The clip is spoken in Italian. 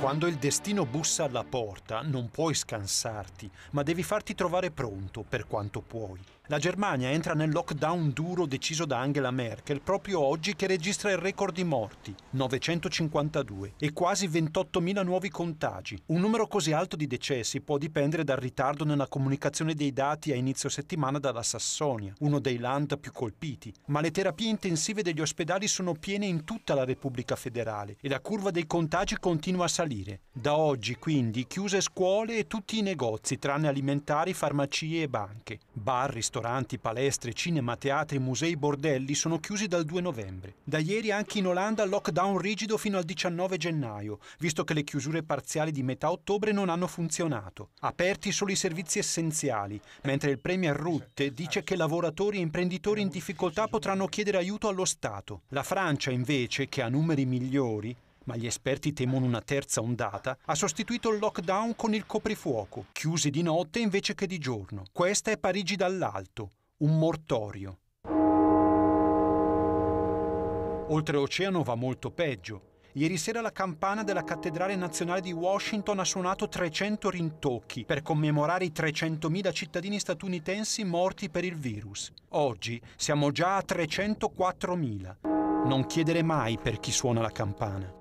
Quando il destino bussa alla porta non puoi scansarti, ma devi farti trovare pronto per quanto puoi. La Germania entra nel lockdown duro deciso da Angela Merkel proprio oggi che registra il record di morti, 952, e quasi 28.000 nuovi contagi. Un numero così alto di decessi può dipendere dal ritardo nella comunicazione dei dati a inizio settimana dalla Sassonia, uno dei land più colpiti, ma le terapie intensive degli ospedali sono piene in tutta la Repubblica federale e la curva dei contagi continua a salire. Da oggi quindi chiuse scuole e tutti i negozi, tranne alimentari, farmacie e banche. Bar, ristoranti, ristoranti, palestre, cinema, teatri, musei, bordelli sono chiusi dal 2 novembre. Da ieri anche in Olanda lockdown rigido fino al 19 gennaio, visto che le chiusure parziali di metà ottobre non hanno funzionato. Aperti solo i servizi essenziali, mentre il Premier Rutte dice che lavoratori e imprenditori in difficoltà potranno chiedere aiuto allo Stato. La Francia invece, che ha numeri migliori, ma gli esperti temono una terza ondata, ha sostituito il lockdown con il coprifuoco, chiusi di notte invece che di giorno. Questa è Parigi dall'alto, un mortorio. Oltreoceano va molto peggio. Ieri sera la campana della Cattedrale Nazionale di Washington ha suonato 300 rintocchi per commemorare i 300.000 cittadini statunitensi morti per il virus. Oggi siamo già a 304.000. Non chiedere mai per chi suona la campana.